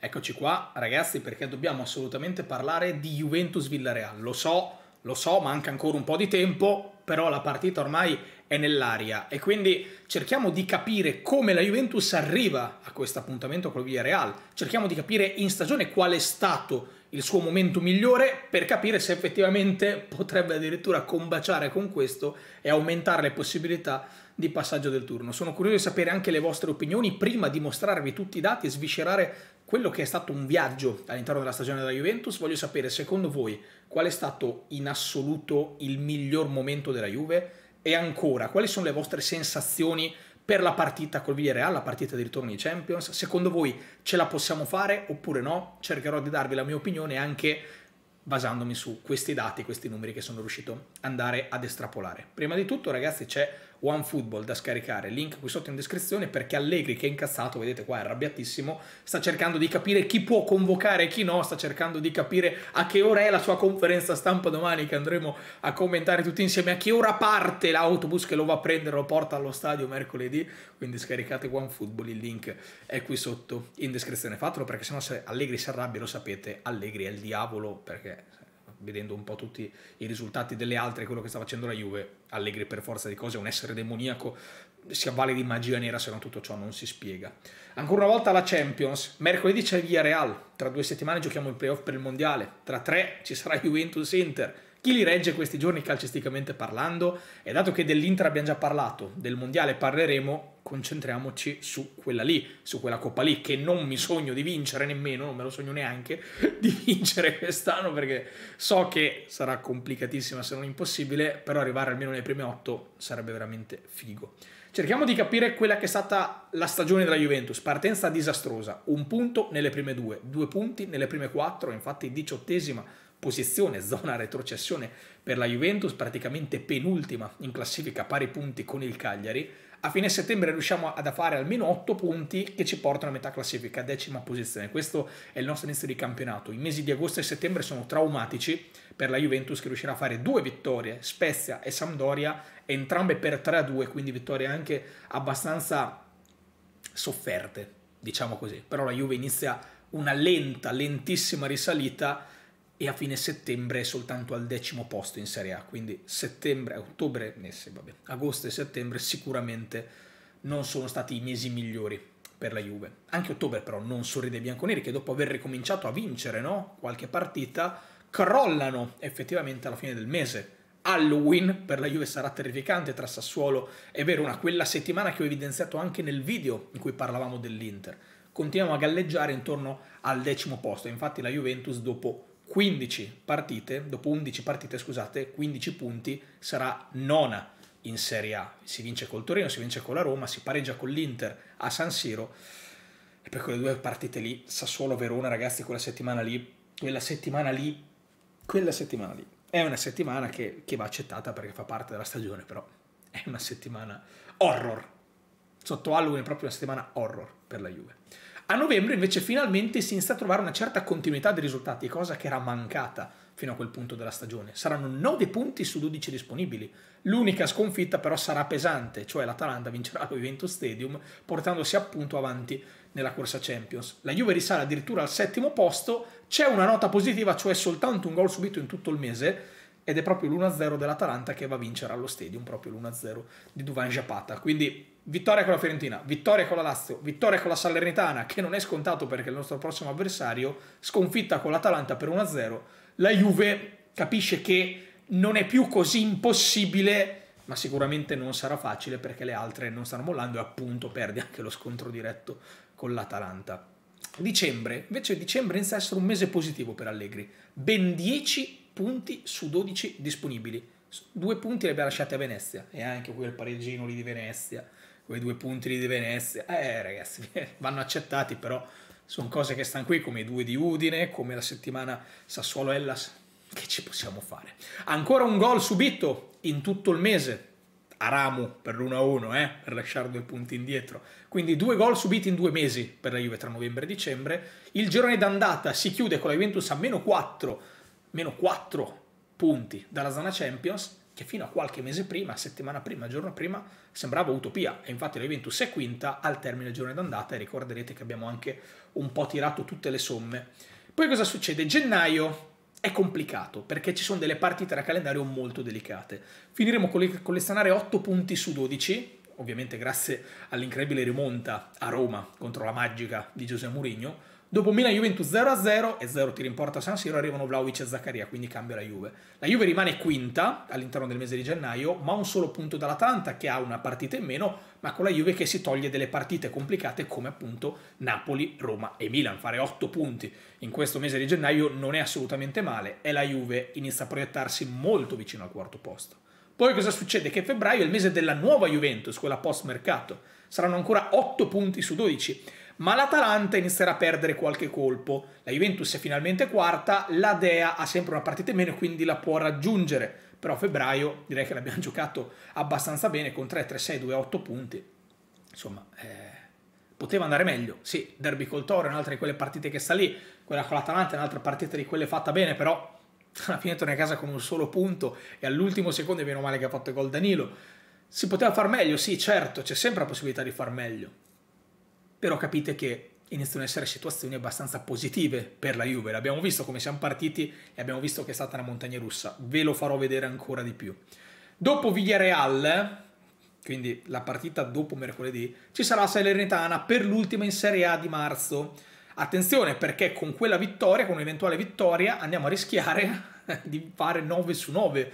Eccoci qua, ragazzi, perché dobbiamo assolutamente parlare di Juventus Villareal. Lo so, lo so, manca ancora un po' di tempo, però la partita ormai è nell'aria e quindi cerchiamo di capire come la Juventus arriva a questo appuntamento col Villarreal. Cerchiamo di capire in stagione qual è stato il suo momento migliore per capire se effettivamente potrebbe addirittura combaciare con questo e aumentare le possibilità di passaggio del turno. Sono curioso di sapere anche le vostre opinioni prima di mostrarvi tutti i dati e sviscerare quello che è stato un viaggio all'interno della stagione della Juventus, voglio sapere secondo voi qual è stato in assoluto il miglior momento della Juve e ancora quali sono le vostre sensazioni per la partita col Villarreal, la partita di ritorno di Champions. Secondo voi ce la possiamo fare oppure no? Cercherò di darvi la mia opinione anche basandomi su questi dati, questi numeri che sono riuscito ad andare ad estrapolare. Prima di tutto ragazzi c'è OneFootball da scaricare, link qui sotto in descrizione, perché Allegri che è incazzato, vedete qua è arrabbiatissimo, sta cercando di capire chi può convocare e chi no, sta cercando di capire a che ora è la sua conferenza stampa domani che andremo a commentare tutti insieme, a che ora parte l'autobus che lo va a prendere, lo porta allo stadio mercoledì, quindi scaricate OneFootball, il link è qui sotto in descrizione, fatelo perché sennò se Allegri si arrabbia lo sapete, Allegri è il diavolo perché vedendo un po' tutti i risultati delle altre, quello che sta facendo la Juve, Allegri per forza di cose è un essere demoniaco, si avvale di magia nera, se no tutto ciò non si spiega. Ancora una volta la Champions, mercoledì c'è Via Real, tra due settimane giochiamo il playoff per il Mondiale, tra tre ci sarà Juventus-Inter, chi li regge questi giorni calcisticamente parlando e dato che dell'Inter abbiamo già parlato, del Mondiale parleremo, concentriamoci su quella lì, su quella coppa lì che non mi sogno di vincere nemmeno, non me lo sogno neanche di vincere quest'anno perché so che sarà complicatissima se non impossibile, però arrivare almeno nei primi otto sarebbe veramente figo. Cerchiamo di capire quella che è stata la stagione della Juventus. Partenza disastrosa, un punto nelle prime due, due punti nelle prime quattro, infatti diciottesima posizione, zona retrocessione per la Juventus, praticamente penultima in classifica, pari punti con il Cagliari. A fine settembre riusciamo ad fare almeno 8 punti che ci portano a metà classifica, decima posizione. Questo è il nostro inizio di campionato. I mesi di agosto e settembre sono traumatici per la Juventus che riuscirà a fare due vittorie, Spezia e Sampdoria, entrambe per 3-2, quindi vittorie anche abbastanza sofferte, diciamo così. Però la Juve inizia una lenta, lentissima risalita e a fine settembre è soltanto al decimo posto in Serie A, quindi settembre, ottobre, messe, eh, vabbè, agosto e settembre sicuramente non sono stati i mesi migliori per la Juve. Anche ottobre però non sorride ai bianconeri che dopo aver ricominciato a vincere no? qualche partita crollano effettivamente alla fine del mese. Halloween per la Juve sarà terrificante tra Sassuolo e Verona, quella settimana che ho evidenziato anche nel video in cui parlavamo dell'Inter. Continuiamo a galleggiare intorno al decimo posto, infatti la Juventus dopo 15 partite, dopo 11 partite scusate, 15 punti, sarà nona in Serie A. Si vince col Torino, si vince con la Roma, si pareggia con l'Inter a San Siro. E per quelle due partite lì, Sassuolo-Verona, ragazzi, quella settimana lì, quella settimana lì, quella settimana lì. È una settimana che, che va accettata perché fa parte della stagione, però è una settimana horror. Sotto Halloween è proprio una settimana horror per la Juve. A novembre invece finalmente si inizia a trovare una certa continuità dei risultati, cosa che era mancata fino a quel punto della stagione. Saranno 9 punti su 12 disponibili. L'unica sconfitta però sarà pesante, cioè l'Atalanta vincerà lo Juventus Stadium portandosi appunto avanti nella corsa Champions. La Juve risale addirittura al settimo posto, c'è una nota positiva, cioè soltanto un gol subito in tutto il mese, ed è proprio l'1-0 dell'Atalanta che va a vincere allo stadium, proprio l'1-0 di Duvan Zapata. Quindi vittoria con la Fiorentina, vittoria con la Lazio, vittoria con la Salernitana, che non è scontato perché è il nostro prossimo avversario, sconfitta con l'Atalanta per 1-0. La Juve capisce che non è più così impossibile, ma sicuramente non sarà facile perché le altre non stanno mollando e appunto perde anche lo scontro diretto con l'Atalanta. Dicembre, invece dicembre inizia a essere un mese positivo per Allegri, ben 10 punti su 12 disponibili. Due punti li abbiamo lasciati a Venezia e anche quel pareggino lì di Venezia, quei due punti lì di Venezia. Eh ragazzi, vanno accettati però sono cose che stanno qui come i due di Udine, come la settimana Sassuolo-Ellas. Che ci possiamo fare? Ancora un gol subito in tutto il mese. a Ramu per l'1-1, eh, per lasciare due punti indietro. Quindi due gol subiti in due mesi per la Juve tra novembre e dicembre. Il girone d'andata si chiude con la Juventus a meno 4 meno 4 punti dalla zona Champions, che fino a qualche mese prima, settimana prima, giorno prima, sembrava utopia. E infatti la Juventus è quinta al termine del giorno d'andata e ricorderete che abbiamo anche un po' tirato tutte le somme. Poi cosa succede? Gennaio è complicato perché ci sono delle partite da calendario molto delicate. Finiremo con collezionare 8 punti su 12, ovviamente grazie all'incredibile rimonta a Roma contro la magica di Giuseppe Mourinho, Dopo Milan Juventus 0-0 e 0 tiri in porta San Siro arrivano Vlaovic e Zaccaria, quindi cambia la Juve. La Juve rimane quinta all'interno del mese di gennaio, ma un solo punto dall'Atalanta che ha una partita in meno, ma con la Juve che si toglie delle partite complicate come appunto Napoli, Roma e Milan. Fare 8 punti in questo mese di gennaio non è assolutamente male e la Juve inizia a proiettarsi molto vicino al quarto posto. Poi cosa succede? Che febbraio è il mese della nuova Juventus, quella post mercato. Saranno ancora 8 punti su 12 ma l'Atalanta inizierà a perdere qualche colpo. La Juventus è finalmente quarta, la Dea ha sempre una partita in meno, quindi la può raggiungere. Però a febbraio direi che l'abbiamo giocato abbastanza bene con 3, 3, 6, 2, 8 punti. Insomma, eh, poteva andare meglio. Sì, Derby col Toro è un'altra di quelle partite che sta lì, quella con l'Atalanta è un'altra partita di quelle fatta bene, però alla fine torna a casa con un solo punto e all'ultimo secondo è meno male che ha fatto il gol Danilo. Si poteva far meglio, sì, certo, c'è sempre la possibilità di far meglio però capite che iniziano ad essere situazioni abbastanza positive per la Juve. L'abbiamo visto come siamo partiti e abbiamo visto che è stata una montagna russa. Ve lo farò vedere ancora di più. Dopo Villarreal, quindi la partita dopo mercoledì, ci sarà Salernitana per l'ultima in Serie A di marzo. Attenzione perché con quella vittoria, con un'eventuale vittoria, andiamo a rischiare di fare 9 su 9.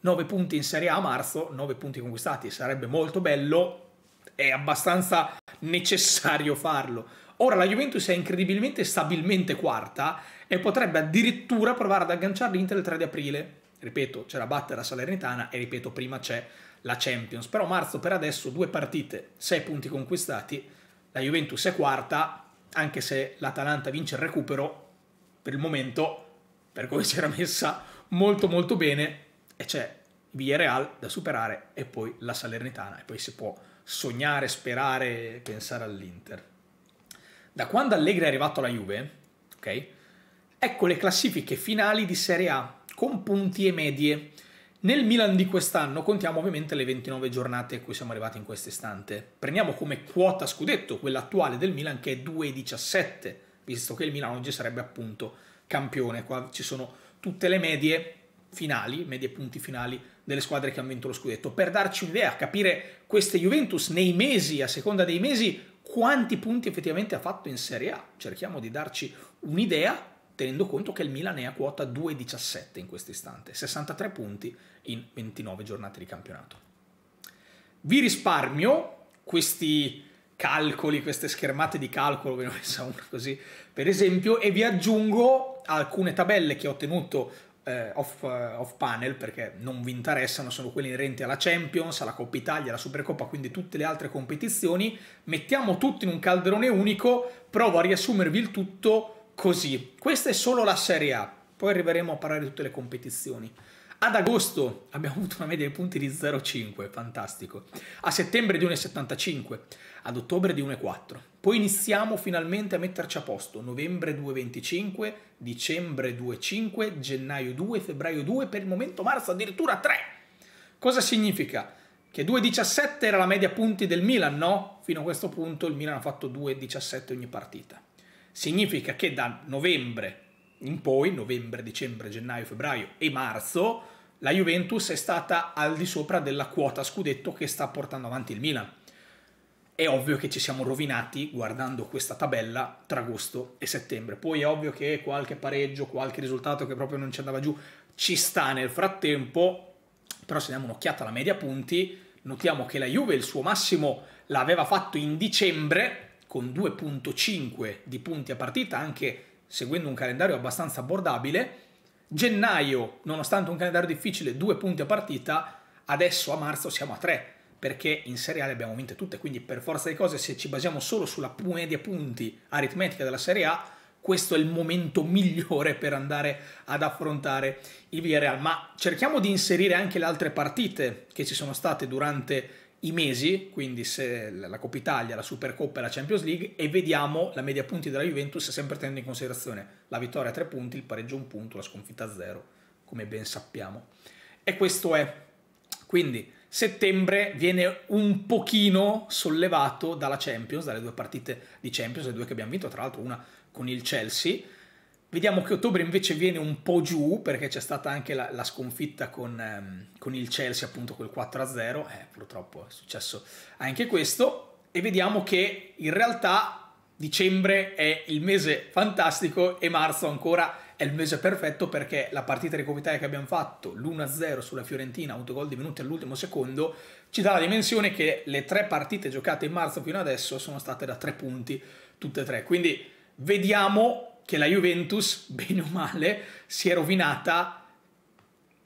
9 punti in Serie A a marzo, 9 punti conquistati, sarebbe molto bello, è abbastanza necessario farlo. Ora la Juventus è incredibilmente stabilmente quarta e potrebbe addirittura provare ad agganciare l'Inter il 3 di aprile. Ripeto, c'è da battere la Salernitana e ripeto, prima c'è la Champions. Però marzo per adesso due partite, sei punti conquistati, la Juventus è quarta, anche se l'Atalanta vince il recupero, per il momento, per come si era messa, molto molto bene e c'è Villarreal da superare e poi la Salernitana e poi si può sognare, sperare, pensare all'Inter. Da quando Allegri è arrivato alla Juve, ok? Ecco le classifiche finali di Serie A con punti e medie. Nel Milan di quest'anno contiamo ovviamente le 29 giornate a cui siamo arrivati in questo istante. Prendiamo come quota scudetto quella attuale del Milan che è 2,17, visto che il Milan oggi sarebbe appunto campione. Qua ci sono tutte le medie finali, medie punti finali delle squadre che hanno vinto lo scudetto, per darci un'idea, capire queste Juventus nei mesi, a seconda dei mesi, quanti punti effettivamente ha fatto in Serie A. Cerchiamo di darci un'idea tenendo conto che il Milan è a quota 2,17 in questo istante, 63 punti in 29 giornate di campionato. Vi risparmio questi calcoli, queste schermate di calcolo, ve ne ho messa una così per esempio, e vi aggiungo alcune tabelle che ho ottenuto eh, off, eh, off, panel perché non vi interessano, sono quelli inerenti alla Champions, alla Coppa Italia, alla Supercoppa, quindi tutte le altre competizioni. Mettiamo tutto in un calderone unico, provo a riassumervi il tutto così. Questa è solo la Serie A, poi arriveremo a parlare di tutte le competizioni. Ad agosto abbiamo avuto una media di punti di 0,5, fantastico. A settembre di 1,75, ad ottobre di 1,4. Poi iniziamo finalmente a metterci a posto. Novembre 2,25, dicembre 2,5, gennaio 2, febbraio 2, per il momento marzo addirittura 3. Cosa significa? Che 2,17 era la media punti del Milan, no? Fino a questo punto il Milan ha fatto 2,17 ogni partita. Significa che da novembre in poi, novembre, dicembre, gennaio, febbraio e marzo, la Juventus è stata al di sopra della quota scudetto che sta portando avanti il Milan. È ovvio che ci siamo rovinati guardando questa tabella tra agosto e settembre. Poi è ovvio che qualche pareggio, qualche risultato che proprio non ci andava giù ci sta nel frattempo, però se diamo un'occhiata alla media punti, notiamo che la Juve il suo massimo l'aveva fatto in dicembre con 2.5 di punti a partita, anche seguendo un calendario abbastanza abbordabile. Gennaio, nonostante un calendario difficile, due punti a partita, adesso a marzo siamo a tre, perché in Serie A le abbiamo vinte tutte, quindi per forza di cose se ci basiamo solo sulla media punti aritmetica della Serie A, questo è il momento migliore per andare ad affrontare il Villarreal. Ma cerchiamo di inserire anche le altre partite che ci sono state durante i mesi, quindi se la Coppa Italia, la Supercoppa e la Champions League e vediamo la media punti della Juventus sempre tenendo in considerazione la vittoria a tre punti, il pareggio a 1 punto, la sconfitta a zero, come ben sappiamo. E questo è. Quindi settembre viene un pochino sollevato dalla Champions, dalle due partite di Champions, le due che abbiamo vinto, tra l'altro una con il Chelsea Vediamo che ottobre invece viene un po' giù perché c'è stata anche la, la sconfitta con, ehm, con, il Chelsea, appunto quel 4-0, eh, purtroppo è successo anche questo, e vediamo che in realtà dicembre è il mese fantastico e marzo ancora è il mese perfetto perché la partita di Coppa che abbiamo fatto, l'1-0 sulla Fiorentina, autogol di minuti all'ultimo secondo, ci dà la dimensione che le tre partite giocate in marzo fino adesso sono state da tre punti tutte e tre, quindi vediamo che la Juventus, bene o male, si è rovinata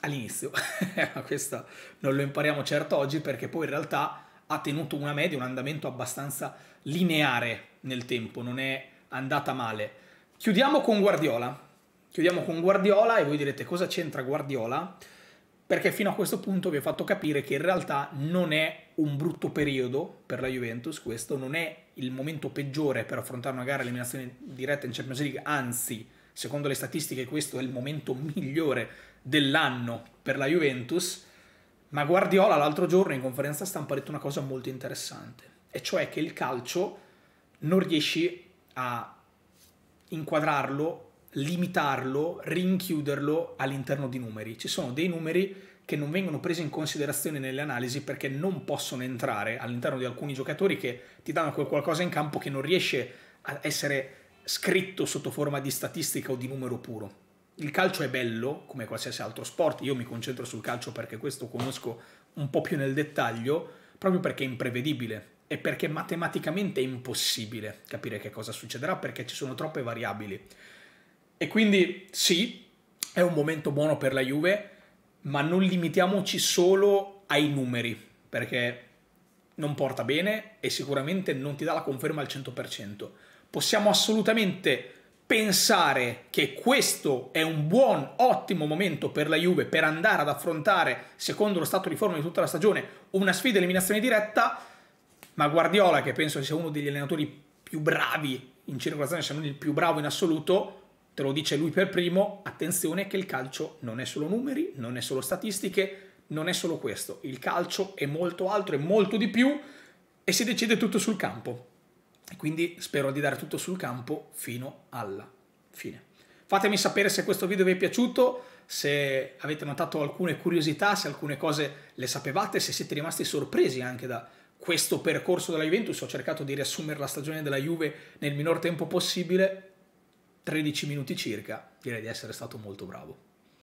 all'inizio. Ma questo non lo impariamo certo oggi perché poi in realtà ha tenuto una media, un andamento abbastanza lineare nel tempo, non è andata male. Chiudiamo con Guardiola. Chiudiamo con Guardiola e voi direte cosa c'entra Guardiola? perché fino a questo punto vi ho fatto capire che in realtà non è un brutto periodo per la Juventus, questo non è il momento peggiore per affrontare una gara eliminazione diretta in Champions League, anzi, secondo le statistiche questo è il momento migliore dell'anno per la Juventus, ma Guardiola l'altro giorno in conferenza stampa ha detto una cosa molto interessante, e cioè che il calcio non riesci a inquadrarlo limitarlo, rinchiuderlo all'interno di numeri. Ci sono dei numeri che non vengono presi in considerazione nelle analisi perché non possono entrare all'interno di alcuni giocatori che ti danno qualcosa in campo che non riesce a essere scritto sotto forma di statistica o di numero puro. Il calcio è bello, come qualsiasi altro sport, io mi concentro sul calcio perché questo conosco un po' più nel dettaglio, proprio perché è imprevedibile e perché matematicamente è impossibile capire che cosa succederà perché ci sono troppe variabili e quindi sì, è un momento buono per la Juve, ma non limitiamoci solo ai numeri, perché non porta bene e sicuramente non ti dà la conferma al 100%. Possiamo assolutamente pensare che questo è un buon, ottimo momento per la Juve per andare ad affrontare, secondo lo stato di forma di tutta la stagione, una sfida eliminazione diretta, ma Guardiola, che penso sia uno degli allenatori più bravi in circolazione, se non il più bravo in assoluto, te lo dice lui per primo, attenzione che il calcio non è solo numeri, non è solo statistiche, non è solo questo, il calcio è molto altro, è molto di più e si decide tutto sul campo. Quindi spero di dare tutto sul campo fino alla fine. Fatemi sapere se questo video vi è piaciuto, se avete notato alcune curiosità, se alcune cose le sapevate, se siete rimasti sorpresi anche da questo percorso della Juventus. Ho cercato di riassumere la stagione della Juve nel minor tempo possibile 13 minuti circa, direi di essere stato molto bravo.